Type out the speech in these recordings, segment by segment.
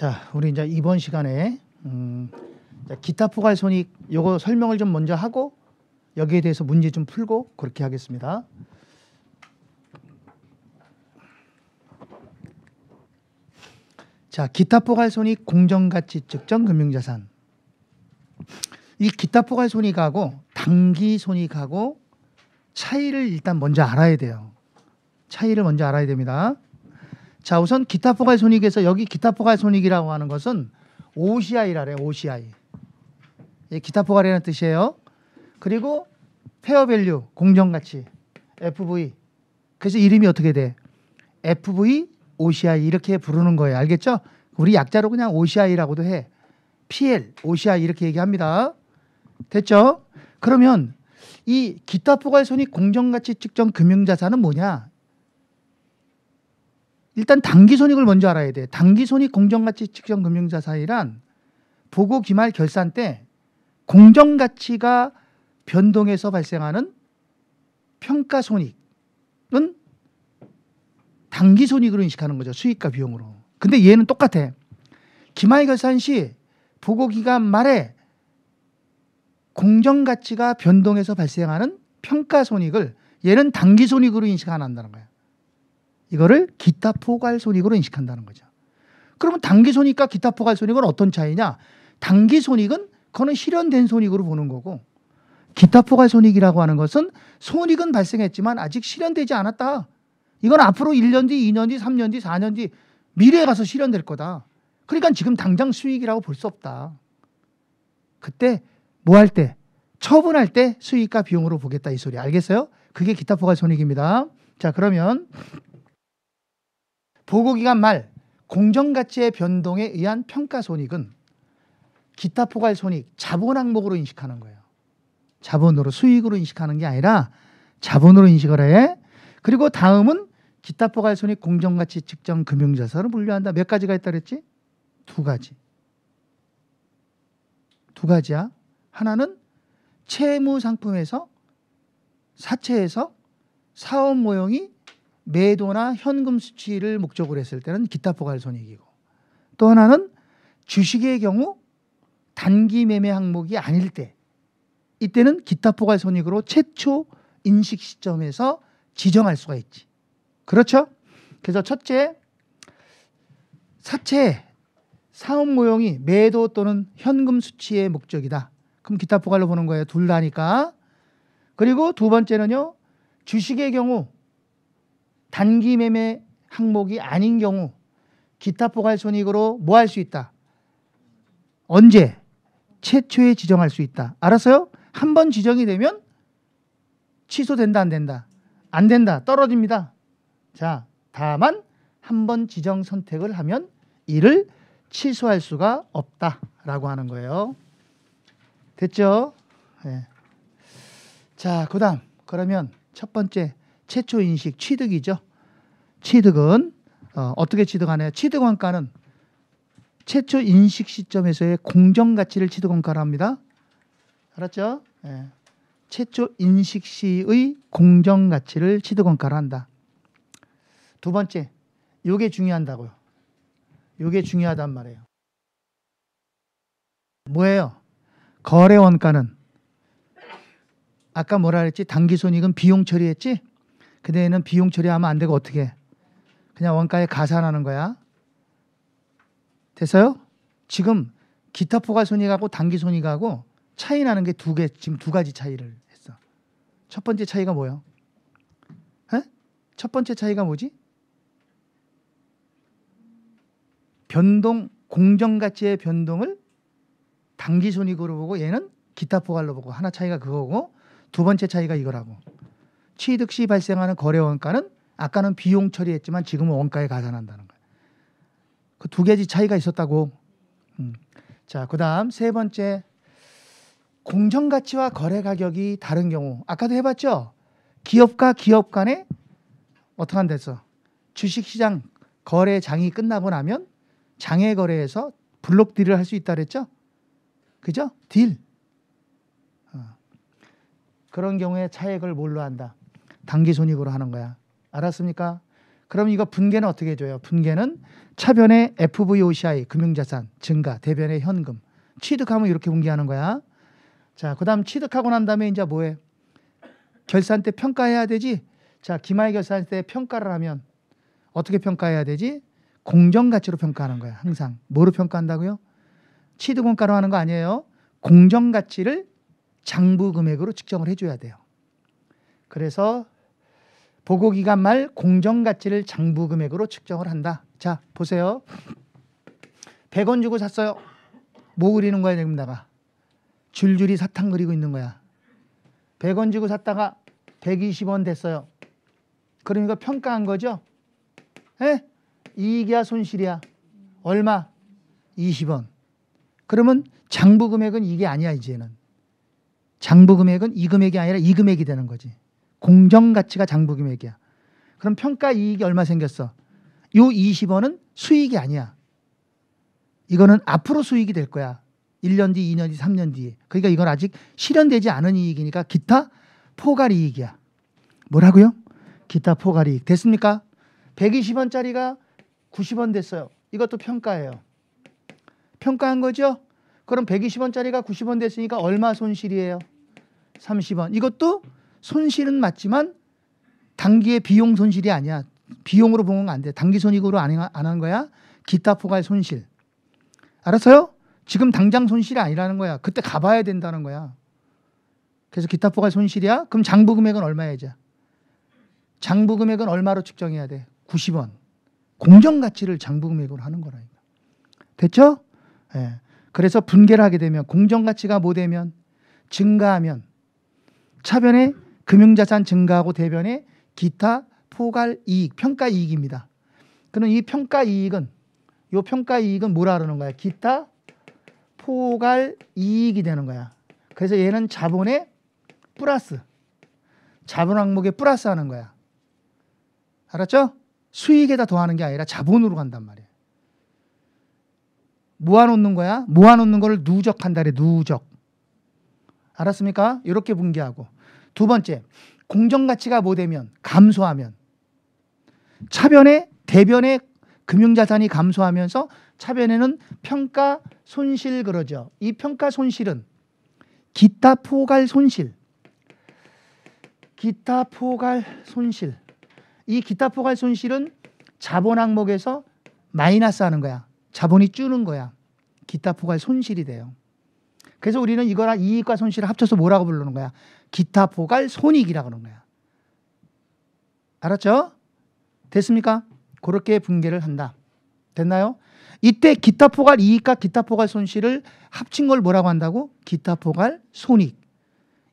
자, 우리 이제 이번 시간에 음, 기타 포괄 손익 요거 설명을 좀 먼저 하고 여기에 대해서 문제 좀 풀고 그렇게 하겠습니다. 자, 기타 포괄 손익 공정 가치 측정 금융 자산. 이 기타 포괄 손익하고 단기 손익하고 차이를 일단 먼저 알아야 돼요. 차이를 먼저 알아야 됩니다. 자, 우선 기타 포괄 손익에서 여기 기타 포괄 손익이라고 하는 것은 OCI라래요. OCI. 예, 기타 포괄이라는 뜻이에요. 그리고 페어 밸류 공정 가치 FV. 그래서 이름이 어떻게 돼? FV OCI 이렇게 부르는 거예요. 알겠죠? 우리 약자로 그냥 OCI라고도 해. PL, OCI 이렇게 얘기합니다. 됐죠? 그러면 이 기타 포괄 손익 공정가치 측정 금융자산은 뭐냐? 일단 단기 손익을 먼저 알아야 돼. 단기 손익 공정가치 측정 금융자산이란 보고 기말 결산 때 공정가치가 변동해서 발생하는 평가 손익은 단기 손익으로 인식하는 거죠. 수익과 비용으로. 근데 얘는 똑같아. 기말 결산 시 보고 기간 말에 공정가치가 변동해서 발생하는 평가 손익을 얘는 단기 손익으로 인식 안 한다는 거야. 이거를 기타 포괄 손익으로 인식한다는 거죠. 그러면 단기 손익과 기타 포괄 손익은 어떤 차이냐? 단기 손익은 그거는 실현된 손익으로 보는 거고 기타 포괄 손익이라고 하는 것은 손익은 발생했지만 아직 실현되지 않았다. 이건 앞으로 1년 뒤, 2년 뒤, 3년 뒤, 4년 뒤 미래에 가서 실현될 거다. 그러니까 지금 당장 수익이라고 볼 수 없다. 그때 뭐 할 때? 처분할 때 수익과 비용으로 보겠다 이 소리 알겠어요? 그게 기타 포괄 손익입니다. 자, 그러면 보고기간 말 공정가치의 변동에 의한 평가 손익은 기타 포괄 손익 자본 항목으로 인식하는 거예요. 자본으로 수익으로 인식하는 게 아니라 자본으로 인식을 해. 그리고 다음은 기타 포괄 손익 공정가치 측정 금융자산을 분류한다. 몇 가지가 있다 그랬지? 두 가지. 두 가지야. 하나는 채무 상품에서 사채에서 사업 모형이 매도나 현금 수치를 목적으로 했을 때는 기타 포괄손익이고 또 하나는 주식의 경우 단기 매매 항목이 아닐 때 이때는 기타 포괄손익으로 최초 인식 시점에서 지정할 수가 있지. 그렇죠? 그래서 첫째 사채 사업 모형이 매도 또는 현금 수치의 목적이다. 그럼 기타 포괄로 보는 거예요. 둘 다니까. 그리고 두 번째는요. 주식의 경우 단기 매매 항목이 아닌 경우 기타 포괄 손익으로 뭐 할 수 있다? 언제? 최초에 지정할 수 있다. 알았어요? 한 번 지정이 되면 취소된다 안 된다? 안 된다. 떨어집니다. 자, 다만 한 번 지정 선택을 하면 이를 취소할 수가 없다라고 하는 거예요. 됐죠? 네. 자, 그다음 그러면 첫 번째 최초 인식 취득이죠. 취득은 어, 어떻게 취득하나요 취득원가는 최초 인식 시점에서의 공정 가치를 취득원가라 합니다. 알았죠? 예. 최초 인식 시의 공정 가치를 취득원가라 한다. 두 번째, 요게 중요한다고요. 요게 중요하단 말이에요. 뭐예요? 거래 원가는 아까 뭐라 그랬지? 단기 손익은 비용 처리했지? 그대에는 비용 처리하면 안 되고 어떻게 그냥 원가에 가산하는 거야. 됐어요? 지금 기타 포괄 손익하고 단기 손익하고 차이 나는 게 두 개, 지금 두 가지 차이를 했어. 첫 번째 차이가 뭐야? 에? 첫 번째 차이가 뭐지? 변동, 공정가치의 변동을 단기 손익으로 보고 얘는 기타 포괄로 보고 하나 차이가 그거고 두 번째 차이가 이거라고. 취득 시 발생하는 거래 원가는 아까는 비용 처리했지만 지금은 원가에 가산한다는 거예요. 그두가지 차이가 있었다고. 음. 자, 그다음 세 번째 공정 가치와 거래 가격이 다른 경우. 아까도 해봤죠. 기업과 기업 간에 어떻게 한댔어? 주식시장 거래 장이 끝나고 나면 장외 거래에서 블록 딜을 할 수 있다 그랬죠? 그죠? 딜. 어. 그런 경우에 차액을 뭘로 한다? 단기 손익으로 하는 거야. 알았습니까? 그럼 이거 분계는 어떻게 줘요? 분계는 차변의 FVOCI 금융자산 증가 대변의 현금 취득하면 이렇게 분기하는 거야. 자, 그다음 취득하고 난 다음에 이제 뭐해? 결산 때 평가해야 되지. 자, 기말 결산 때 평가를 하면 어떻게 평가해야 되지? 공정 가치로 평가하는 거야. 항상 뭐로 평가한다고요? 취득 원가로 하는 거 아니에요. 공정 가치를 장부 금액으로 측정을 해줘야 돼요. 그래서 보고기간 말 공정가치를 장부금액으로 측정을 한다. 자, 보세요. 100원 주고 샀어요. 뭐 그리는 거야, 지금다가? 줄줄이 사탕 그리고 있는 거야. 100원 주고 샀다가 120원 됐어요. 그러니까 평가한 거죠? 에? 예? 이익이야, 손실이야? 얼마? 20원. 그러면 장부 금액은 이게 아니야, 이제는. 장부 금액은 이 금액이 아니라 이 금액이 되는 거지. 공정 가치가 장부금액이야. 그럼 평가 이익이 얼마 생겼어? 요 20원은 수익이 아니야. 이거는 앞으로 수익이 될 거야. 1년 뒤, 2년 뒤, 3년 뒤 그러니까 이건 아직 실현되지 않은 이익이니까 기타 포괄 이익이야. 뭐라고요? 기타 포괄 이익. 됐습니까? 120원짜리가 90원 됐어요. 이것도 평가예요. 평가한 거죠? 그럼 120원짜리가 90원 됐으니까 얼마 손실이에요? 30원. 이것도 손실은 맞지만 단기의 비용 손실이 아니야. 비용으로 보면 안 돼. 단기 손익으로 안 한 거야. 기타 포괄 손실. 알았어요? 지금 당장 손실이 아니라는 거야. 그때 가봐야 된다는 거야. 그래서 기타 포괄 손실이야? 그럼 장부 금액은 얼마야죠? 장부 금액은 얼마로 측정해야 돼? 90원. 공정 가치를 장부 금액으로 하는 거라니까. 됐죠? 예. 그래서 분개를 하게 되면 공정 가치가 뭐 되면 증가하면 차변에 금융자산 증가하고 대변에 기타 포괄 이익, 평가 이익입니다. 그럼 이 평가 이익은 요 평가 이익은 뭐라 그는 거야? 기타 포괄 이익이 되는 거야. 그래서 얘는 자본의 플러스 자본 항목에 플러스 하는 거야. 알았죠? 수익에다 더하는 게 아니라 자본으로 간단 말이야. 모아놓는 거야. 모아놓는 거를 누적한다 래 누적. 알았습니까? 이렇게 분기하고 두 번째, 공정가치가 뭐되면 감소하면 차변에대변에 금융자산이 감소하면서 차변에는 평가 손실 그러죠. 이 평가 손실은 기타 포괄 손실, 기타 포괄 손실. 이 기타 포괄 손실은 자본 항목에서 마이너스 하는 거야. 자본이 줄는 거야. 기타 포괄 손실이 돼요. 그래서 우리는 이거랑 이익과 손실을 합쳐서 뭐라고 부르는 거야? 기타 포괄 손익이라 그런 거야. 알았죠? 됐습니까? 그렇게 분개를 한다. 됐나요? 이때 기타 포괄 이익과 기타 포괄 손실을 합친 걸 뭐라고 한다고? 기타 포괄 손익.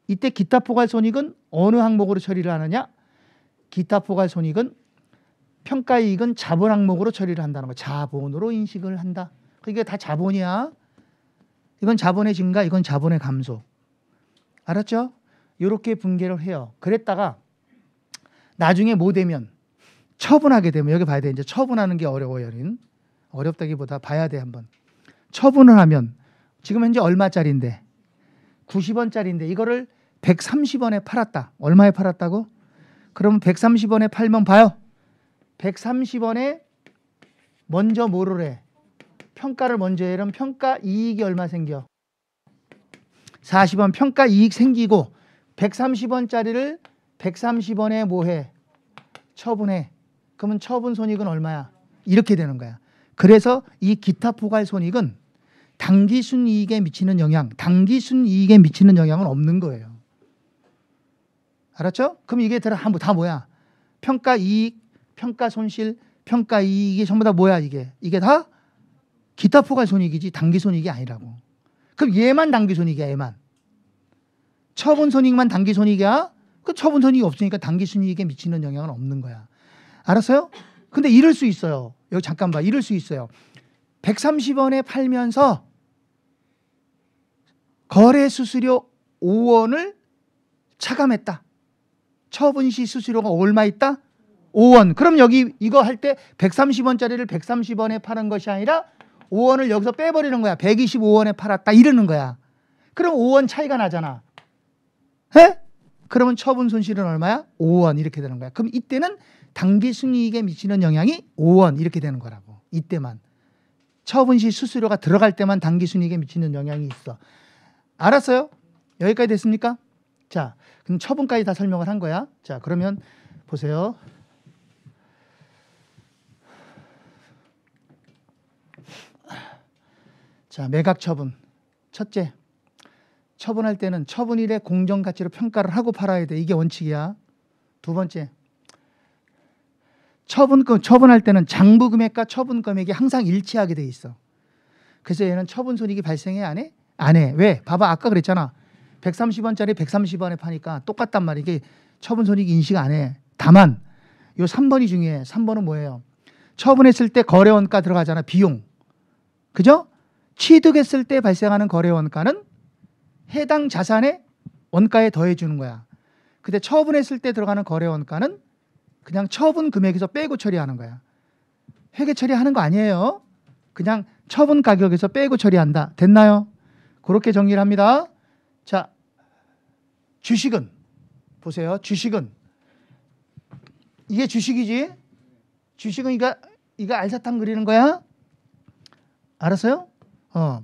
이때 기타 포괄 손익은 어느 항목으로 처리를 하느냐? 기타 포괄 손익은 평가 이익은 자본 항목으로 처리를 한다는 거. 자본으로 인식을 한다. 그러니까 이게 다 자본이야. 이건 자본의 증가, 이건 자본의 감소. 알았죠? 이렇게 분개를 해요. 그랬다가 나중에 뭐 되면 처분하게 되면 여기 봐야 돼. 이제 처분하는 게 어려워요. 여긴. 어렵다기보다 봐야 돼 한번. 처분을 하면 지금 현재 얼마짜리인데 90원짜리인데 이거를 130원에 팔았다. 얼마에 팔았다고? 그러면 130원에 팔면 봐요. 130원에 먼저 뭐를 해? 평가를 먼저 해. 그럼 평가 이익이 얼마 생겨? 40원 평가 이익 생기고 130원짜리를 130원에 뭐해? 처분해. 그러면 처분 손익은 얼마야? 이렇게 되는 거야. 그래서 이 기타 포괄 손익은 당기순 이익에 미치는 영향, 당기순 이익에 미치는 영향은 없는 거예요. 알았죠? 그럼 이게 한부 뭐, 다 뭐야? 평가 이익, 평가 손실, 평가 이익이 전부 다 뭐야 이게? 이게 다 기타 포괄 손익이지 단기 손익이 아니라고. 그럼 얘만 단기 손익이야 얘만. 처분 손익만 단기 손익이야? 그 처분 손익이 없으니까 단기 순이익에 미치는 영향은 없는 거야. 알았어요? 근데 이럴 수 있어요. 여기 잠깐 봐. 이럴 수 있어요. 130원에 팔면서 거래 수수료 5원을 차감했다. 처분 시 수수료가 얼마 있다? 5원. 그럼 여기 이거 할 때 130원짜리를 130원에 파는 것이 아니라 5원을 여기서 빼버리는 거야. 125원에 팔았다. 이러는 거야. 그럼 5원 차이가 나잖아. 에? 그러면 처분 손실은 얼마야? 5원 이렇게 되는 거야. 그럼 이때는 단기 순이익에 미치는 영향이 5원 이렇게 되는 거라고. 이때만. 처분 시 수수료가 들어갈 때만 단기 순이익에 미치는 영향이 있어. 알았어요? 여기까지 됐습니까? 자, 그럼 처분까지 다 설명을 한 거야. 자, 그러면 보세요. 자, 매각 처분. 첫째, 처분할 때는 처분일의 공정 가치로 평가를 하고 팔아야 돼. 이게 원칙이야. 두 번째. 처분금 그 처분할 때는 장부 금액과 처분 금액이 항상 일치하게 돼 있어. 그래서 얘는 처분 손익이 발생해 안 해? 안 해. 왜? 봐봐. 아까 그랬잖아. 130원짜리 130원에 파니까 똑같단 말이야. 이게 처분 손익 인식 안 해. 다만 요 3번이 중요해. 3번은 뭐예요? 처분했을 때 거래원가 들어가잖아. 비용. 그죠? 취득했을 때 발생하는 거래원가는 해당 자산의 원가에 더해 주는 거야. 근데 처분했을 때 들어가는 거래 원가는 그냥 처분 금액에서 빼고 처리하는 거야. 회계 처리하는 거 아니에요. 그냥 처분 가격에서 빼고 처리한다. 됐나요? 그렇게 정리를 합니다. 자, 주식은 보세요. 주식은 이게 주식이지. 주식은 이거 이거 알사탕 그리는 거야. 알았어요? 어.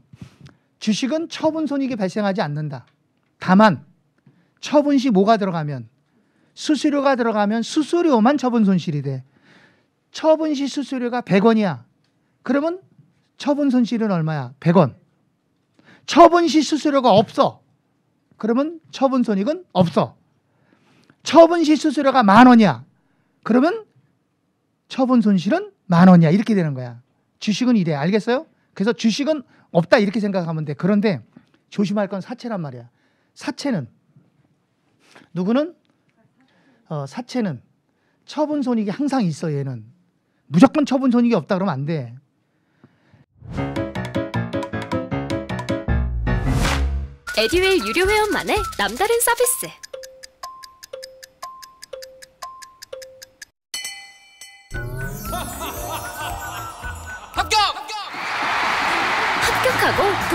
주식은 처분 손익이 발생하지 않는다. 다만 처분 시 뭐가 들어가면 수수료가 들어가면 수수료만 처분 손실이 돼. 처분 시 수수료가 100원이야. 그러면 처분 손실은 얼마야? 100원. 처분 시 수수료가 없어. 그러면 처분 손익은 없어. 처분 시 수수료가 만 원이야. 그러면 처분 손실은 만 원이야. 이렇게 되는 거야. 주식은 이래. 알겠어요? 그래서 주식은 없다 이렇게 생각하면 돼. 그런데 조심할 건 사체란 말이야. 사체는 누구는 어, 사체는 처분 손익이 항상 있어 얘는 무조건 처분 손익이 없다 그러면 안 돼. 에듀웰 유료 회원만의 남다른 서비스.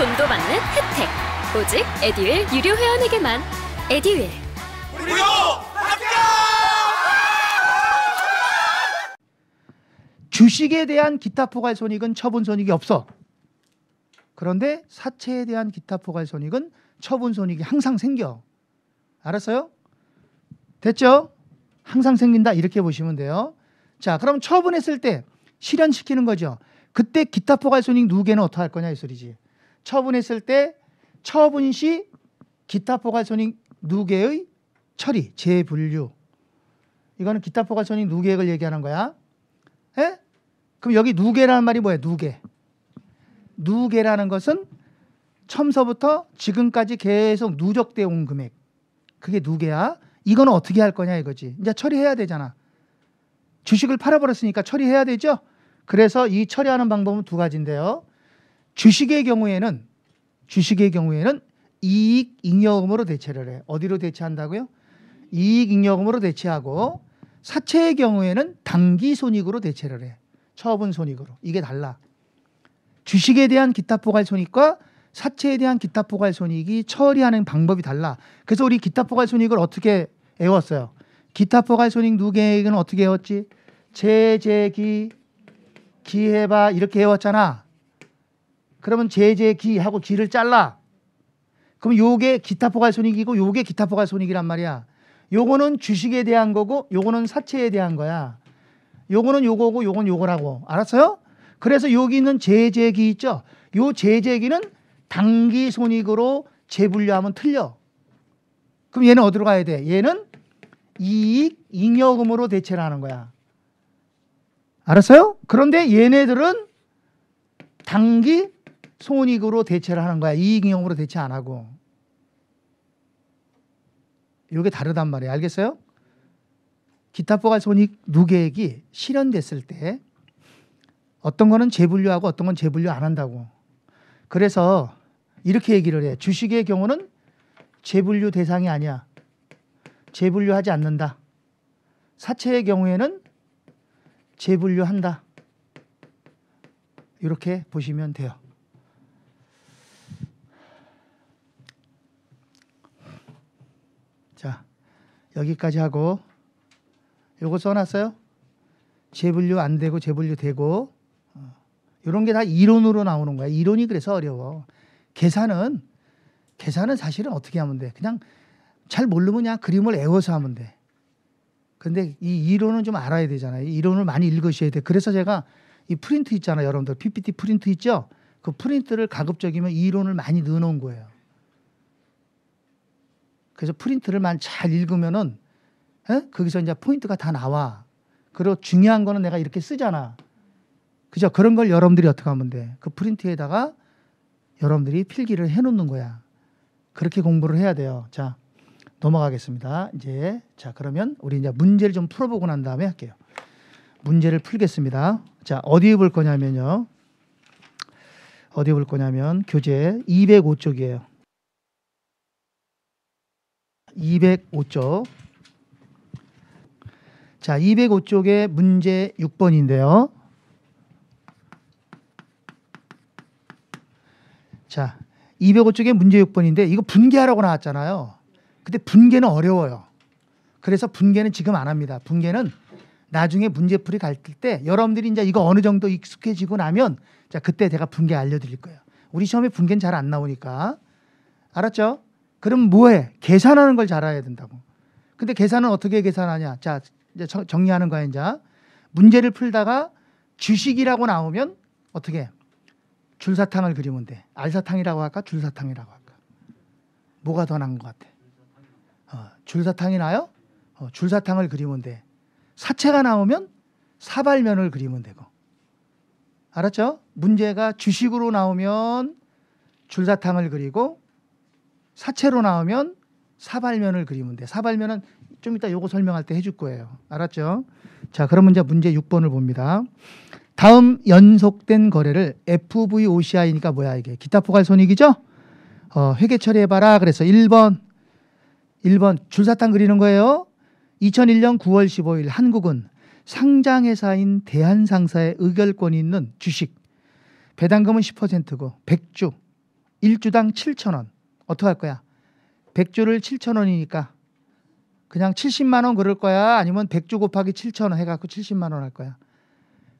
돈도 받는 혜택 오직 에듀윌 유료 회원에게만 에듀윌 무료 합격! 주식에 대한 기타 포괄 손익은 처분 손익이 없어. 그런데 사채에 대한 기타 포괄 손익은 처분 손익이 항상 생겨. 알았어요? 됐죠? 항상 생긴다 이렇게 보시면 돼요. 자, 그럼 처분했을 때 실현시키는 거죠. 그때 기타 포괄 손익 누계는 어떻게 할 거냐 이 소리지. 처분했을 때 처분 시 기타 포괄손익 누계의 처리 재분류 이거는 기타 포괄손익 누계액을 얘기하는 거야. 에? 예? 그럼 여기 누계라는 말이 뭐야? 누계. 누계라는 것은 처서부터 지금까지 계속 누적돼 온 금액. 그게 누계야. 이거는 어떻게 할 거냐 이거지. 이제 처리해야 되잖아. 주식을 팔아버렸으니까 처리해야 되죠. 그래서 이 처리하는 방법은 두 가지인데요. 주식의 경우에는 주식의 경우에는 이익 잉여금으로 대체를 해. 어디로 대체한다고요? 이익 잉여금으로 대체하고 사채의 경우에는 단기 손익으로 대체를 해. 처분 손익으로. 이게 달라. 주식에 대한 기타 포괄 손익과 사채에 대한 기타 포괄 손익이 처리하는 방법이 달라. 그래서 우리 기타 포괄 손익을 어떻게 외웠어요? 기타 포괄 손익 누계액은 어떻게 외웠지? 제재기 기해봐 이렇게 외웠잖아. 그러면 제재기 하고 기를 잘라. 그럼 요게 기타 포괄손익이고 요게 기타 포괄손익이란 말이야. 요거는 주식에 대한 거고 요거는 사채에 대한 거야. 요거는 요거고 요건 요거라고. 알았어요? 그래서 여기 있는 제재기 있죠? 요 제재기는 단기 손익으로 재분류하면 틀려. 그럼 얘는 어디로 가야 돼? 얘는 이익 잉여금으로 대체를 하는 거야. 알았어요? 그런데 얘네들은 단기 손익으로 대체를 하는 거야. 이익형으로 대체 안 하고. 이게 다르단 말이에요. 알겠어요? 기타 포괄 손익 누계액이 실현됐을 때 어떤 거는 재분류하고 어떤 건 재분류 안 한다고. 그래서 이렇게 얘기를 해. 주식의 경우는 재분류 대상이 아니야. 재분류하지 않는다. 사채의 경우에는 재분류한다. 이렇게 보시면 돼요. 여기까지 하고 요거 써놨어요? 재분류 안 되고 재분류 되고 이런 어, 게다 이론으로 나오는 거야. 이론이 그래서 어려워. 계산은 계산은 사실은 어떻게 하면 돼? 그냥 잘 모르면 그냥 그림을 애워서 하면 돼. 근데 이 이론은 좀 알아야 되잖아요. 이론을 많이 읽으셔야 돼. 그래서 제가 이 프린트 있잖아요. 여러분들 PPT 프린트 있죠? 그 프린트를 가급적이면 이론을 많이 넣어 놓은 거예요. 그래서 프린트를만 잘 읽으면은 에? 거기서 이제 포인트가 다 나와. 그리고 중요한 거는 내가 이렇게 쓰잖아. 그죠? 그런 걸 여러분들이 어떻게 하면 돼? 그 프린트에다가 여러분들이 필기를 해 놓는 거야. 그렇게 공부를 해야 돼요. 자, 넘어가겠습니다. 이제 자, 그러면 우리 이제 문제를 좀 풀어 보고 난 다음에 할게요. 문제를 풀겠습니다. 자, 어디에 볼 거냐면요. 어디 에볼 거냐면 교재 205쪽이에요. 205쪽. 자, 205쪽의 문제 6번인데요. 자, 205쪽의 문제 6번인데 이거 분계하라고 나왔잖아요. 근데 분계는 어려워요. 그래서 분계는 지금 안 합니다. 분계는 나중에 문제풀이 갈 때 여러분들이 이제 이거 어느 정도 익숙해지고 나면 자, 그때 제가 분계 알려 드릴 거예요. 우리 시험에 분계는 잘 안 나오니까. 알았죠? 그럼 뭐해? 계산하는 걸 잘 알아야 된다고. 근데 계산은 어떻게 계산하냐? 자, 이제 정리하는 거야, 이제. 문제를 풀다가 주식이라고 나오면 어떻게? 줄사탕을 그리면 돼. 알사탕이라고 할까? 줄사탕이라고 할까? 뭐가 더 나은 것 같아? 어, 줄사탕이 나요? 어, 줄사탕을 그리면 돼. 사체가 나오면 사발면을 그리면 되고. 알았죠? 문제가 주식으로 나오면 줄사탕을 그리고 사체로 나오면 사발면을 그리면 돼. 사발면은 좀 이따 요거 설명할 때 해줄 거예요. 알았죠? 자, 그럼 이제 문제 6번을 봅니다. 다음 연속된 거래를 FVOCI니까 뭐야 이게? 기타 포괄 손익이죠? 어, 회계 처리해봐라. 그래서 1번, 1번 줄사탕 그리는 거예요. 2001년 9월 15일 한국은 상장회사인 대한상사의 의결권이 있는 주식 배당금은 10%고 백주 1주당 7천원 어떻게 할 거야? 100주를 7천 원이니까 그냥 70만 원 그럴 거야? 아니면 100주 곱하기 7천 원 해갖고 70만 원 할 거야?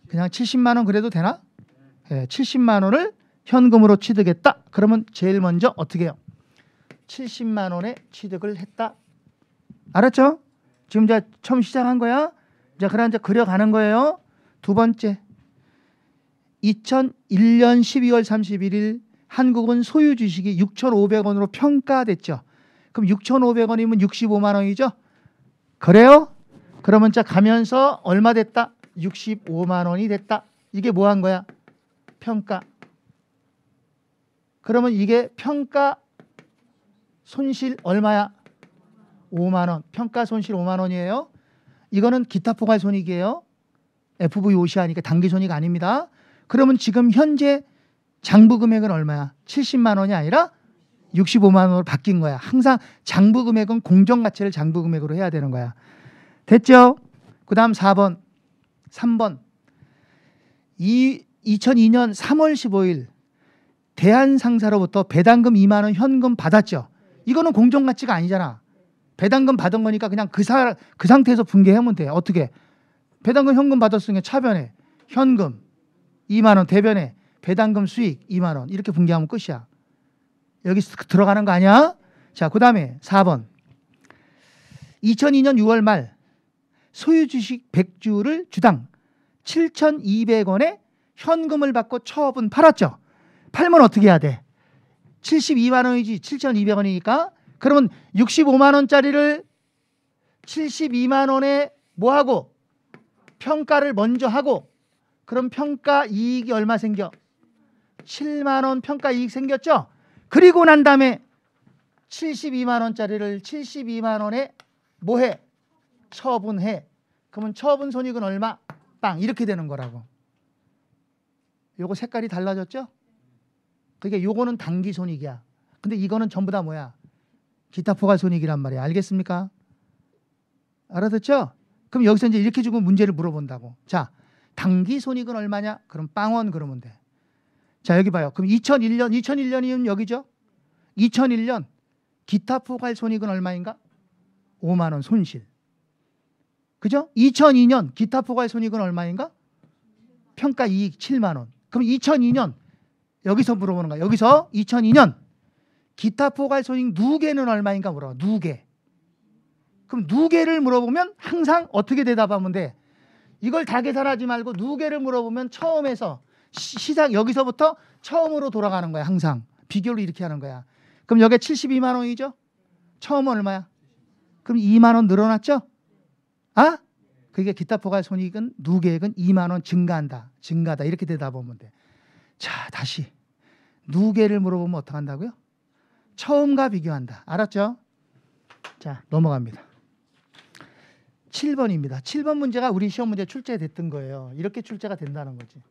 그냥 70만 원 그래도 되나? 예, 70만 원을 현금으로 취득했다. 그러면 제일 먼저 어떻게 해요? 70만 원에 취득을 했다. 알았죠? 지금 이제 처음 시작한 거야. 이제 그런 이제 그려가는 거예요. 두 번째. 2001년 12월 31일 한국은 소유 주식이 6,500원으로 평가됐죠. 그럼 6,500원이면 65만 원이죠. 그래요? 그러면 자 가면서 얼마 됐다? 65만 원이 됐다. 이게 뭐 한 거야? 평가. 그러면 이게 평가 손실 얼마야? 5만 원. 평가 손실 5만 원이에요. 이거는 기타 포괄 손익이에요. FV 오시아니까 단기 손익 아닙니다. 그러면 지금 현재 장부 금액은 얼마야? 70만 원이 아니라 65만 원으로 바뀐 거야. 항상 장부 금액은 공정 가치를 장부 금액으로 해야 되는 거야. 됐죠? 그다음 4번. 3번. 이 2002년 3월 15일 대한상사로부터 배당금 2만 원 현금 받았죠. 이거는 공정 가치가 아니잖아. 배당금 받은 거니까 그냥 그, 사, 그 상태에서 분개하면 돼. 어떻게? 배당금 현금 받았으니까 차변에 현금 2만 원 대변에 배당금 수익 2만 원 이렇게 분기하면 끝이야. 여기 들어가는 거 아니야? 자, 그다음에 4번. 2002년 6월 말 소유 주식 100주를 주당 7,200원에 현금을 받고 처분 팔았죠. 팔면 어떻게 해야 돼? 72만 원이지 7,200원이니까 그러면 65만 원짜리를 72만 원에 뭐 하고 평가를 먼저 하고 그럼 평가 이익이 얼마 생겨? 7만 원 평가 이익 생겼죠? 그리고 난 다음에 72만 원짜리를 72만 원에 뭐해? 처분해. 그러면 처분 손익은 얼마? 빵 이렇게 되는 거라고. 요거 색깔이 달라졌죠? 그러니까 요거는 단기 손익이야. 근데 이거는 전부 다 뭐야? 기타 포괄 손익이란 말이야. 알겠습니까? 알아듣죠? 그럼 여기서 이제 이렇게 주고 문제를 물어본다고. 자, 단기 손익은 얼마냐? 그럼 빵원 그러면 돼. 자, 여기 봐요. 그럼 2001년, 2001년이면 여기죠? 2001년 기타 포괄 손익은 얼마인가? 5만 원 손실. 그죠? 2002년 기타 포괄 손익은 얼마인가? 평가 이익 7만 원. 그럼 2002년 여기서 물어보는 거야. 여기서 2002년 기타 포괄 손익 누계는 얼마인가 물어. 누계. 그럼 누계를 물어보면 항상 어떻게 대답하면 돼? 이걸 다 계산하지 말고 누계를 물어보면 처음에서 시작 여기서부터 처음으로 돌아가는 거야 항상 비교를 이렇게 하는 거야. 그럼 여기에 72만 원이죠? 처음 은 얼마야? 그럼 2만 원 늘어났죠? 아? 그게 기타 포괄 손익은 누계액은 2만 원 증가한다. 증가다. 이렇게 대답하면 돼. 자, 다시. 누계를 물어보면 어떡한다고요? 처음과 비교한다. 알았죠? 자, 넘어갑니다. 7번입니다. 7번 문제가 우리 시험 문제 출제됐던 거예요. 이렇게 출제가 된다는 거지.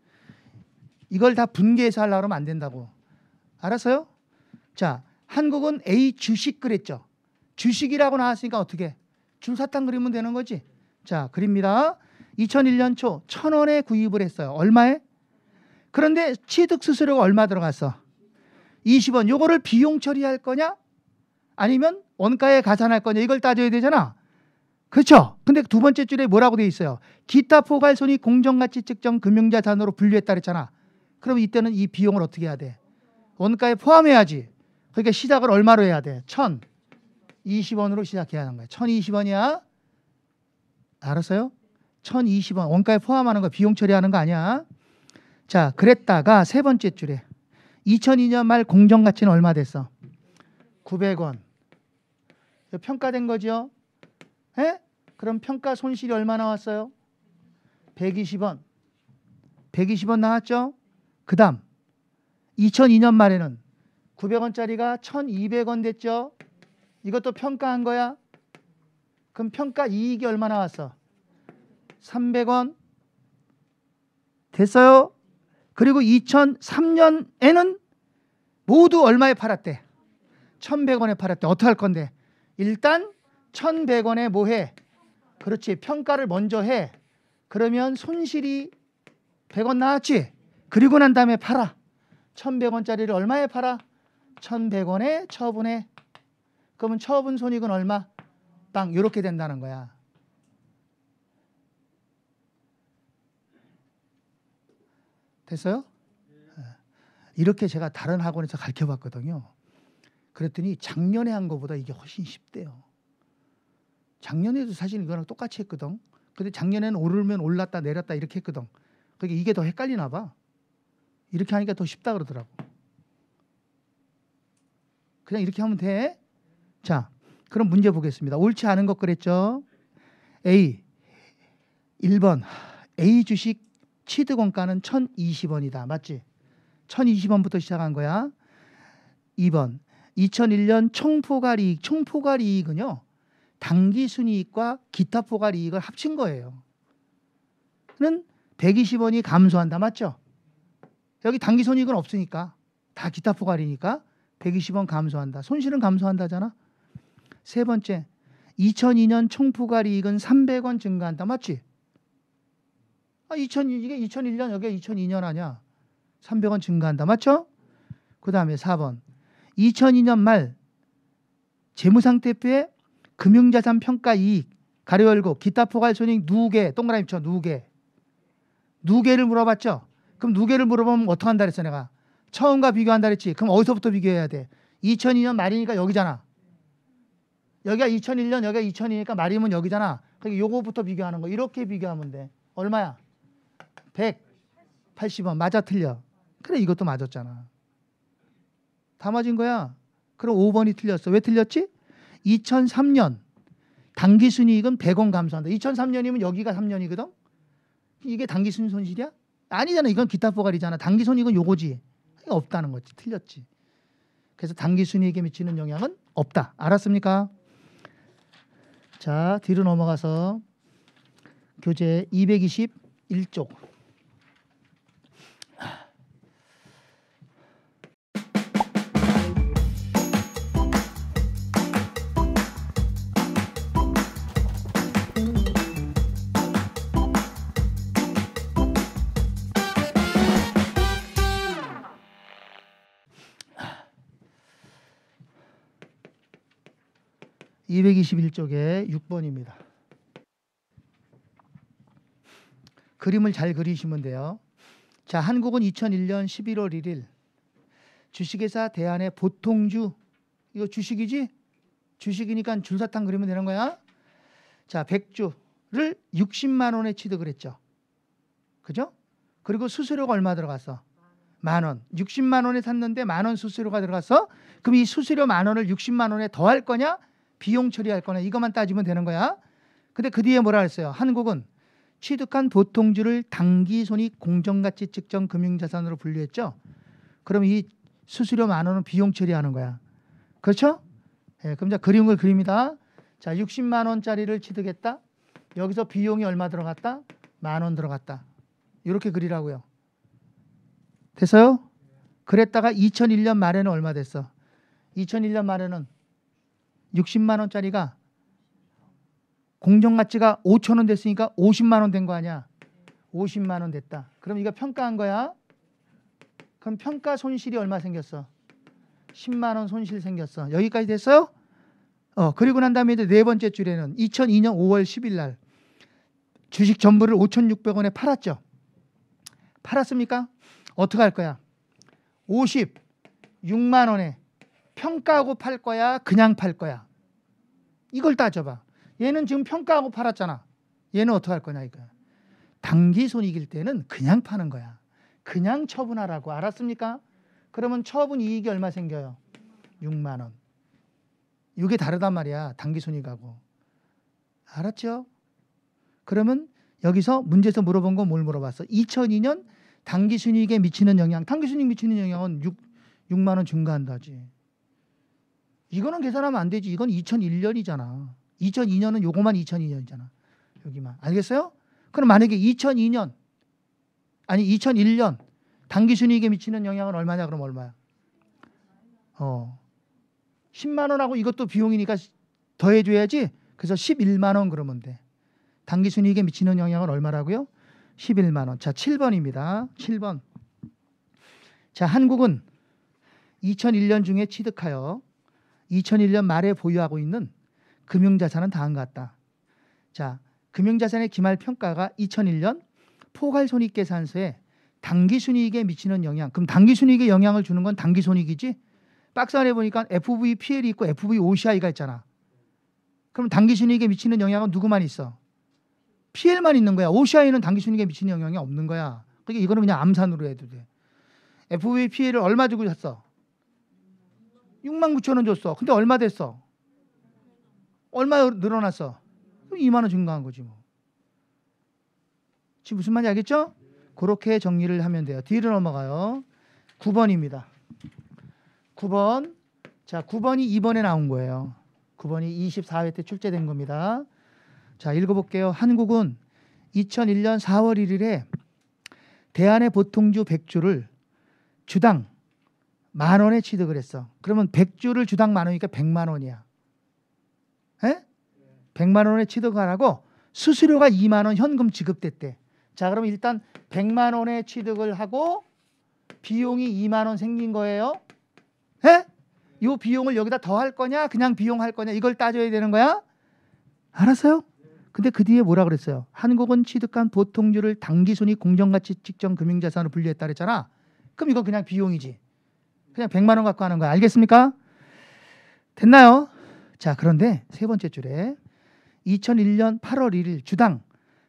이걸 다 분개해서 하려고 하면 안 된다고. 알았어요? 자, 한국은 A 주식 그랬죠. 주식이라고 나왔으니까 어떻게? 줄사탕 그리면 되는 거지. 자, 그립니다. 2001년 초 천원에 구입을 했어요. 얼마에? 그런데 취득 수수료가 얼마 들어갔어? 20원. 요거를 비용 처리할 거냐? 아니면 원가에 가산할 거냐? 이걸 따져야 되잖아. 그렇죠? 근데 두 번째 줄에 뭐라고 돼 있어요? 기타 포괄손익 공정가치 측정 금융자산으로 분류했다 그랬잖아. 그럼 이때는 이 비용을 어떻게 해야 돼? 원가에 포함해야지. 그러니까 시작을 얼마로 해야 돼? 천 이십 원으로 시작해야 하는 거야. 천 이십 원이야 알았어요? 천 이십 원 원가에 포함하는 거 비용 처리하는 거 아니야. 자, 그랬다가 세 번째 줄에 2002년 말 공정 가치는 얼마 됐어? 900원. 평가된 거죠? 에? 예? 그럼 평가 손실이 얼마 나왔어요? 120원. 120원 나왔죠? 그 다음 2002년 말에는 900원짜리가 1200원 됐죠. 이것도 평가한 거야. 그럼 평가 이익이 얼마나 왔어? 300원 됐어요. 그리고 2003년에는 모두 얼마에 팔았대? 1100원에 팔았대. 어떻게 할 건데? 일단 1100원에 뭐 해? 그렇지. 평가를 먼저 해. 그러면 손실이 100원 나왔지? 그리고 난 다음에 팔아. 1100원짜리를 얼마에 팔아? 1100원에 처분해. 그러면 처분 손익은 얼마? 빵 이렇게 된다는 거야. 됐어요? 예. 이렇게 제가 다른 학원에서 가르쳐 봤거든요. 그랬더니 작년에 한 거보다 이게 훨씬 쉽대요. 작년에도 사실 이거랑 똑같이 했거든. 근데 작년에는 오르면 올랐다 내렸다 이렇게 했거든. 그게 그러니까 이게 더 헷갈리나 봐. 이렇게 하니까 더 쉽다 그러더라고. 그냥 이렇게 하면 돼. 자, 그럼 문제 보겠습니다. 옳지 않은 것 그랬죠? A. 1번. A 주식 취득 원가는 1,020원이다. 맞지? 1,020원부터 시작한 거야. 2번. 2001년 총포괄 이익, 총포괄 이익은요. 단기 순이익과 기타 포괄 이익을 합친 거예요. 는 120원이 감소한다. 맞죠? 여기 단기 손익은 없으니까 다 기타 포괄이니까 120원 감소한다. 손실은 감소한다잖아. 세 번째, 2002년 총포괄이익은 300원 증가한다. 맞지? 아, 2000, 이게 2001년, 여기가 2002년 아니야. 300원 증가한다. 맞죠? 그 다음에 4번. 2002년 말 재무상태표에 금융자산 평가 이익, 가려 열고, 기타 포괄 손익 누개, 동그라미 쳐, 누개. 누개를 물어봤죠? 그럼 누계를 물어보면 어떡한다 그랬어 내가. 처음과 비교한다 그랬지. 그럼 어디서부터 비교해야 돼? 2002년 말이니까 여기잖아. 여기가 2001년, 여기가 2002니까 말이면 여기잖아. 그러니까 요거부터 비교하는 거. 이렇게 비교하면 돼. 얼마야? 180원. 맞아 틀려. 그래 이것도 맞았잖아. 다 맞은 거야. 그럼 5번이 틀렸어. 왜 틀렸지? 2003년 단기 순이익은 100원 감소한다. 2003년이면 여기가 3년이거든. 이게 단기 순 손실이야? 아니잖아. 이건 기타 포괄이잖아. 단기 손익은 요거지. 없다는 거지. 틀렸지. 그래서 단기 순이익에 미치는 영향은 없다. 알았습니까? 자, 뒤로 넘어가서 교재 221쪽. 2 2 1쪽에 6번입니다. 그림을 잘 그리시면 돼요. 자, 한국은 2001년 11월 1일 주식회사 대한의 보통주 이거 주식이지? 주식이니까 줄사탕 그리면 되는 거야. 자, 백주를 60만 원에 취득을 했죠. 그죠? 그리고 수수료가 얼마 들어갔어? 만 원. 60만 원에 샀는데 만 원 수수료가 들어갔어? 그럼 이 수수료 만 원을 60만 원에 더할 거냐? 비용 처리할 거나 이것만 따지면 되는 거야. 근데 그 뒤에 뭐라 했어요? 한국은 취득한 보통주를 당기손익 공정가치 측정 금융자산으로 분류했죠. 그럼 이 수수료 만 원은 비용 처리하는 거야. 그렇죠? 예, 그럼 자 그림을 그립니다. 자, 60만 원짜리를 취득했다. 여기서 비용이 얼마 들어갔다? 만원 들어갔다. 이렇게 그리라고요. 됐어요? 그랬다가 2001년 말에는 얼마 됐어? 2001년 말에는 60만 원짜리가 공정 가치가 5천 원 됐으니까 50만 원 된 거 아니야? 50만 원 됐다. 그럼 이거 평가한 거야? 그럼 평가 손실이 얼마 생겼어? 10만 원 손실 생겼어. 여기까지 됐어요? 어, 그리고 난 다음에 이제 네 번째 줄에는 2002년 5월 10일 날 주식 전부를 5,600원에 팔았죠. 팔았습니까? 어떻게 할 거야? 56만 원에 평가하고 팔 거야? 그냥 팔 거야? 이걸 따져봐. 얘는 지금 평가하고 팔았잖아. 얘는 어떻게 할 거냐 이거야. 단기 손익일 때는 그냥 파는 거야. 그냥 처분하라고 알았습니까? 그러면 처분 이익이 얼마 생겨요? 6만 원. 이게 다르단 말이야. 단기 손익하고. 알았죠? 그러면 여기서 문제에서 물어본 건 뭘 물어봤어? 2002년 단기 순이익에 미치는 영향. 단기 순이익 미치는 영향은 6, 6만 원 증가한다지. 이거는 계산하면 안 되지. 이건 2001년이잖아. 2002년은 요거만 2002년이잖아. 여기만. 알겠어요? 그럼 만약에 2002년 아니 2001년 단기 순이익에 미치는 영향은 얼마냐? 그럼 얼마야? 어. 10만 원하고 이것도 비용이니까 더해 줘야지. 그래서 11만 원 그러면 돼. 단기 순이익에 미치는 영향은 얼마라고요? 11만 원. 자, 7번입니다. 7번. 자, 한국은 2001년 중에 취득하여 2001년 말에 보유하고 있는 금융자산은 다음과 같다. 자, 금융자산의 기말 평가가 2001년 포괄손익계산서에 당기순이익에 미치는 영향. 그럼 당기순이익에 영향을 주는 건 당기손익이지? 박스 안에 보니까 FV PL이 있고 FV OCI가 있잖아. 그럼 당기순이익에 미치는 영향은 누구만 있어? PL만 있는 거야. OCI는 당기순이익에 미치는 영향이 없는 거야. 그러니까 이거는 그냥 암산으로 해도 돼. FV PL을 얼마 주고 샀어? 6만 9천 원 줬어. 근데 얼마 됐어? 얼마 늘어났어? 2만 원 증가한 거지 뭐. 지금 무슨 말인지 알겠죠? 그렇게 정리를 하면 돼요. 뒤로 넘어가요. 9번입니다. 9번. 자, 9번이 이번에 나온 거예요. 9번이 24회 때 출제된 겁니다. 자, 읽어볼게요. 한국은 2001년 4월 1일에 대한의 보통주 100주를 주당 만 원에 취득을 했어. 그러면 100주를 주당 만 원이니까 100만 원이야. 에? 100만 원에 취득하라고 수수료가 2만 원 현금 지급됐대. 자, 그럼 일단 100만 원에 취득을 하고 비용이 2만 원 생긴 거예요. 에? 이 비용을 여기다 더 할 거냐? 그냥 비용 할 거냐? 이걸 따져야 되는 거야? 알았어요? 근데 그 뒤에 뭐라 그랬어요? 한국은 취득한 보통률을 당기순이 공정가치 측정 금융자산으로 분류했다 그랬잖아. 그럼 이거 그냥 비용이지. 그냥 100만 원 갖고 하는 거야. 알겠습니까? 됐나요? 자, 그런데 세 번째 줄에 2001년 8월 1일 주당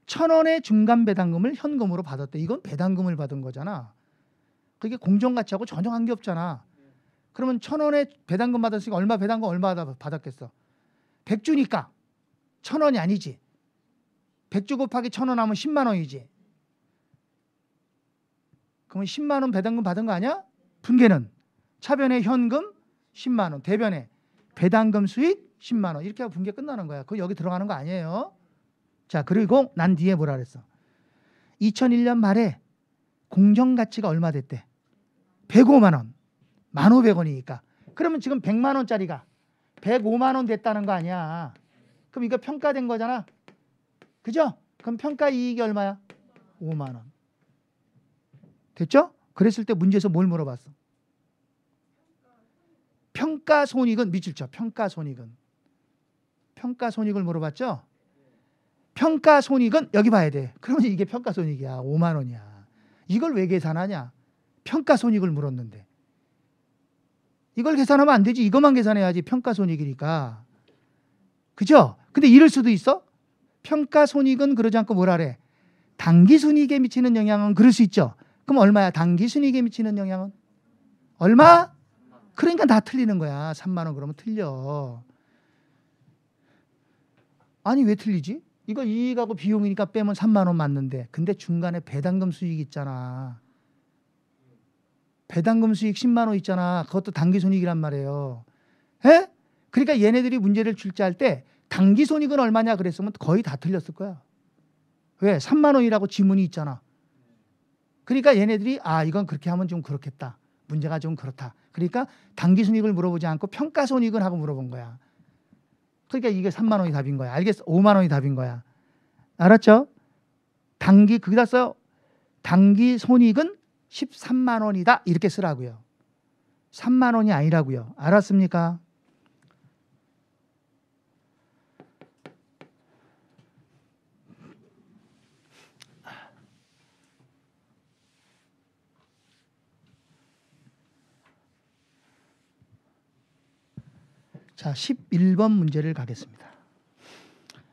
1000원의 중간 배당금을 현금으로 받았대. 이건 배당금을 받은 거잖아. 그게 공정 가치하고 전혀 관계 없잖아. 그러면 1000원의 배당금 받았으니까 얼마 배당금 얼마 받았겠어? 100주니까 1000원이 아니지. 100주 곱하기 1000원 하면 10만 원이지. 그러면 10만 원 배당금 받은 거 아니야? 분계는 차변에 현금 10만 원, 대변에 배당금 수익 10만 원 이렇게 하고 분계 끝나는 거야. 그 여기 들어가는 거 아니에요. 자, 그리고 난 뒤에 뭐라 그랬어? 2001년 말에 공정 가치가 얼마 됐대? 105만 원. 1 5 0원이니까 그러면 지금 100만 원짜리가 105만 원 됐다는 거 아니야. 그럼 이거 평가된 거잖아. 그죠? 그럼 평가 이익이 얼마야? 5만 원. 됐죠? 그랬을 때 문제에서 뭘 물어봤어? 평가 손익은 미칠죠. 평가 손익은. 평가 손익을 물어봤죠? 평가 손익은 여기 봐야 돼. 그러면 이게 평가 손익이야. 5만 원이야. 이걸 왜 계산하냐? 평가 손익을 물었는데. 이걸 계산하면 안 되지. 이것만 계산해야지. 평가 손익이니까. 그죠? 근데 이럴 수도 있어? 평가 손익은 그러지 않고 뭐라 래 단기 손익에 미치는 영향은 그럴 수 있죠. 그럼 얼마야? 단기 순익에 미치는 영향은? 얼마? 그러니까 다 틀리는 거야. 3만 원 그러면 틀려. 아니 왜 틀리지? 이거 이익하고 비용이니까 빼면 3만 원 맞는데 근데 중간에 배당금 수익 있잖아. 배당금 수익 10만 원 있잖아. 그것도 단기 손익이란 말이에요. 에? 그러니까 얘네들이 문제를 출제할 때 단기 손익은 얼마냐 그랬으면 거의 다 틀렸을 거야. 왜? 3만 원이라고 지문이 있잖아. 그러니까 얘네들이 아 이건 그렇게 하면 좀 그렇겠다. 문제가 좀 그렇다. 그러니까 단기 순익을 물어보지 않고 평가 손익은 하고 물어본 거야. 그러니까 이게 3만 원이 답인 거야. 알겠어? 5만 원이 답인 거야. 알았죠? 단기 거기다 써 단기 손익은 13만 원이다 이렇게 쓰라고요. 3만 원이 아니라고요. 알았습니까? 자, 11번 문제를 가겠습니다.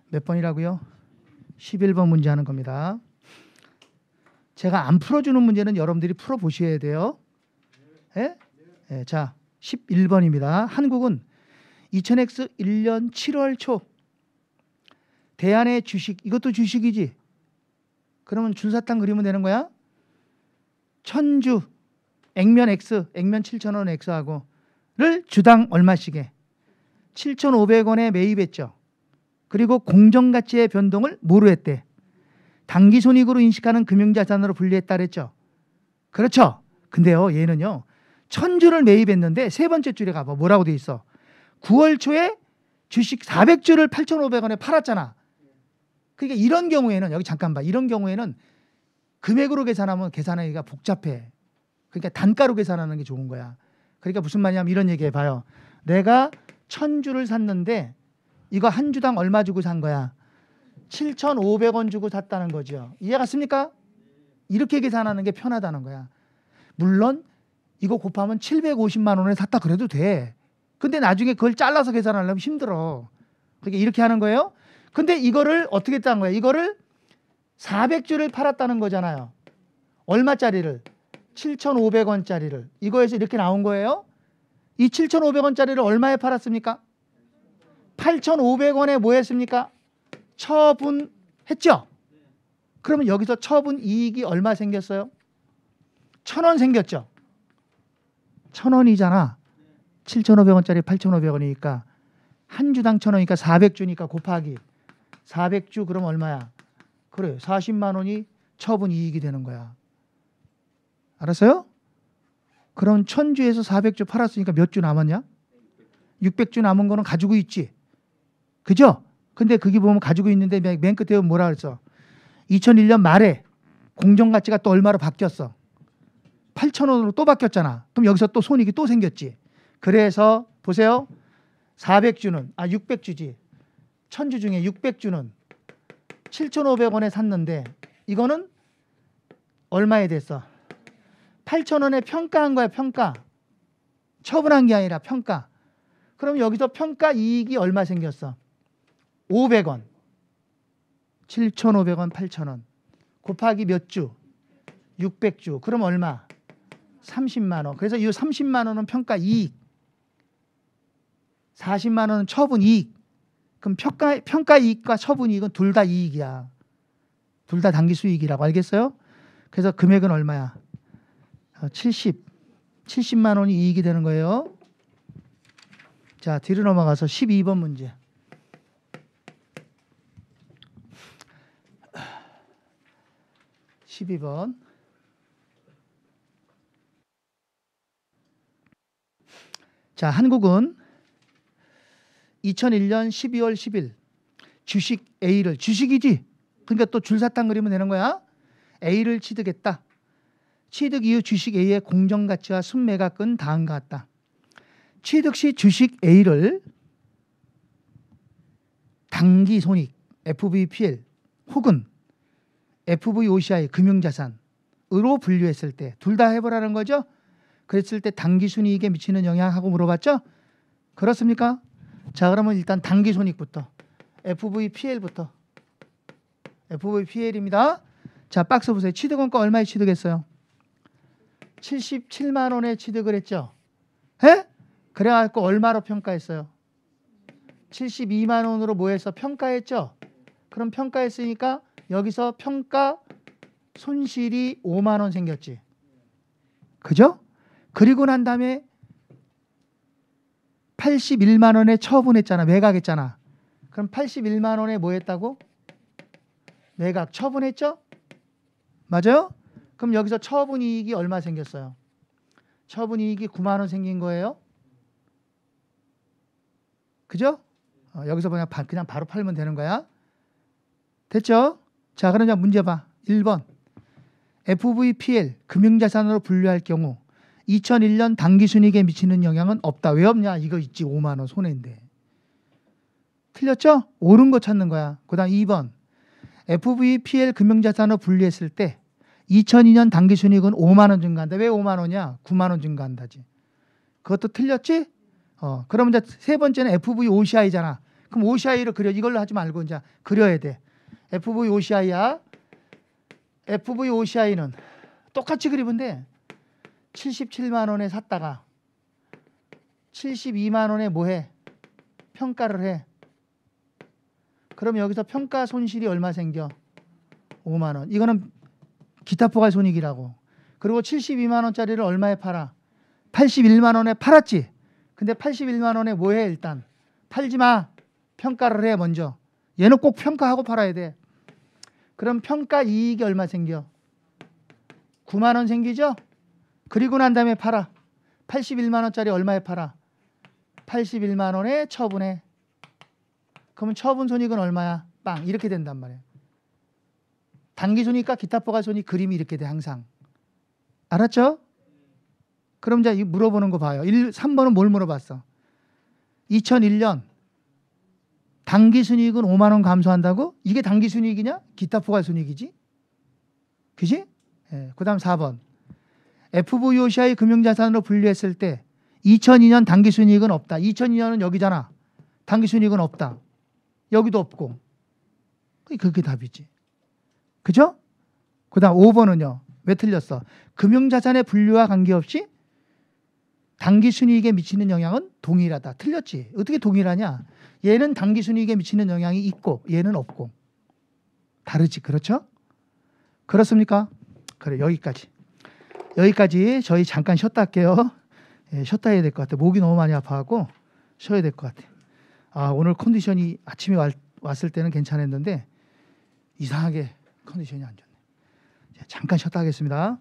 몇 번이라고요? 11번 문제 하는 겁니다. 제가 안 풀어주는 문제는 여러분들이 풀어보셔야 돼요. 예? 예, 자, 11번입니다. 한국은 2000X 1년 7월 초 대한의 주식, 이것도 주식이지. 그러면 준사탕 그리면 되는 거야? 천주, 액면 X, 액면 7,000원 X하고 를 주당 얼마씩에 7,500원에 매입했죠. 그리고 공정가치의 변동을 모르했대. 단기 손익으로 인식하는 금융자산으로 분리했다 그랬죠. 그렇죠. 근데요, 얘는요, 천 주를 매입했는데 세 번째 줄에 가봐. 뭐라고 돼 있어? 9월 초에 주식 400주를 8,500원에 팔았잖아. 그러니까 이런 경우에는, 여기 잠깐 봐. 이런 경우에는 금액으로 계산하면 계산하기가 복잡해. 그러니까 단가로 계산하는 게 좋은 거야. 그러니까 무슨 말이냐면 이런 얘기 해봐요. 내가 천 주를 샀는데 이거 한 주당 얼마 주고 산 거야? 7,500원 주고 샀다는 거죠. 이해 갔습니까? 이렇게 계산하는 게 편하다는 거야. 물론 이거 곱하면 750만 원에 샀다 그래도 돼. 근데 나중에 그걸 잘라서 계산하려면 힘들어. 그러니까 이렇게 하는 거예요. 근데 이거를 어떻게 했다는 거야? 이거를 400주를 팔았다는 거잖아요. 얼마짜리를? 7,500원짜리를. 이거에서 이렇게 나온 거예요. 이 7,500원짜리를 얼마에 팔았습니까? 8,500원에 뭐 했습니까? 처분했죠? 그러면 여기서 처분 이익이 얼마 생겼어요? 천원 생겼죠? 천 원이잖아. 7,500원짜리 8,500원이니까 한 주당 천 원이니까 400주니까 곱하기 400주 그럼 얼마야? 그래 40만 원이 처분 이익이 되는 거야. 알았어요? 그럼 천주에서 400주 팔았으니까 몇 주 남았냐? 600주 남은 거는 가지고 있지. 그죠? 근데 그게 보면 가지고 있는데 맨 끝에 뭐라 그랬어? 2001년 말에 공정 가치가 또 얼마로 바뀌었어? 8천 원으로 또 바뀌었잖아. 그럼 여기서 또 손익이 또 생겼지. 그래서 보세요. 400주는 아 600주지. 1000주 중에 600주는 7,500원에 샀는데 이거는 얼마에 됐어? 8천 원에 평가한 거야 평가. 처분한 게 아니라 평가. 그럼 여기서 평가 이익이 얼마 생겼어? 500원. 7,500원, 8천원 곱하기 몇 주? 600주. 그럼 얼마? 30만 원. 그래서 이 30만 원은 평가 이익. 40만 원은 처분 이익. 그럼 평가 평가 이익과 처분 이익은 둘 다 이익이야. 둘 다 단기 수익이라고 알겠어요? 그래서 금액은 얼마야? 70, 아, 70만 원이 이익이 되는 거예요. 자, 뒤로 넘어가서 12번 문제. 십이 번 자, 한국은 2001년 12월 10일 주식 A를 주식이지. 그러니까 또 줄사탕 그리면 되는 거야. A를 취득했다. 취득 이후 주식 A의 공정 가치와 순매각은 다음과 같다. 취득 시 주식 A를 단기 손익 FVPL 혹은 FVOCI 금융자산으로 분류했을 때 둘 다 해보라는 거죠. 그랬을 때 단기 순이익에 미치는 영향하고 물어봤죠. 그렇습니까? 자 그러면 일단 단기 손익부터 FVPL부터 FVPL입니다. 자 박스 보세요. 취득원가 얼마에 취득했어요? 77만 원에 취득을 했죠. 에? 예? 그래갖고 얼마로 평가했어요? 72만 원으로 뭐해서 평가했죠. 그럼 평가했으니까 여기서 평가 손실이 5만 원 생겼지. 그죠? 그리고 난 다음에 81만 원에 처분했잖아. 매각했잖아. 그럼 81만 원에 뭐 했다고? 매각 처분했죠? 맞아요? 그럼 여기서 처분 이익이 얼마 생겼어요? 처분 이익이 9만 원 생긴 거예요. 그죠? 어, 여기서 그냥, 바, 그냥 바로 팔면 되는 거야. 됐죠? 자, 그럼 자 문제 봐. 1번. FVPL 금융자산으로 분류할 경우 2001년 당기순이익에 미치는 영향은 없다. 왜 없냐? 이거 있지. 5만 원 손해인데. 틀렸죠? 옳은 거 찾는 거야. 그다음 2번. FVPL 금융자산으로 분류했을 때 2002년 당기 순이익은 5만 원 증가한다. 왜 5만 원이야? 9만 원 증가한다지. 그것도 틀렸지? 어, 그러면 이제 세 번째는 FV OCI잖아. 그럼 OCI를 그려. 이걸로 하지 말고 이제 그려야 돼. FV OCI야. FV OCI는 똑같이 그리는데 77만 원에 샀다가 72만 원에 뭐 해? 평가를 해. 그럼 여기서 평가 손실이 얼마 생겨? 5만 원. 이거는 기타 포괄 손익이라고. 그리고 72만 원짜리를 얼마에 팔아? 81만 원에 팔았지. 근데 81만 원에 뭐해 일단? 팔지 마. 평가를 해 먼저. 얘는 꼭 평가하고 팔아야 돼. 그럼 평가 이익이 얼마 생겨? 9만 원 생기죠? 그리고 난 다음에 팔아. 81만 원짜리 얼마에 팔아? 81만 원에 처분해. 그러면 처분 손익은 얼마야? 빵. 이렇게 된단 말이에요. 단기손이니까 기타포괄 손이 그림이 이렇게 돼 항상 알았죠? 그럼 이제 물어보는 거 봐요 1, 3번은 뭘 물어봤어? 2001년 단기순이익은 5만 원 감소한다고? 이게 단기순이익이냐? 기타 포괄순이익이지? 그지? 예. 그 다음 4번 FVOCI 금융자산으로 분류했을 때 2002년 단기순이익은 없다 2002년은 여기잖아 단기순이익은 없다 여기도 없고 그게 답이지 그죠? 그 다음 5번은요. 왜 틀렸어? 금융자산의 분류와 관계없이 단기 순이익에 미치는 영향은 동일하다. 틀렸지. 어떻게 동일하냐? 얘는 단기 순이익에 미치는 영향이 있고 얘는 없고. 다르지. 그렇죠? 그렇습니까? 그래. 여기까지. 여기까지 저희 잠깐 쉬었다 할게요. 예, 쉬었다 해야 될 것 같아요. 목이 너무 많이 아파하고 쉬어야 될 것 같아요. 아, 오늘 컨디션이 아침에 왔, 왔을 때는 괜찮았는데 이상하게 컨디션이 안 좋네. 잠깐 쉬었다 하겠습니다.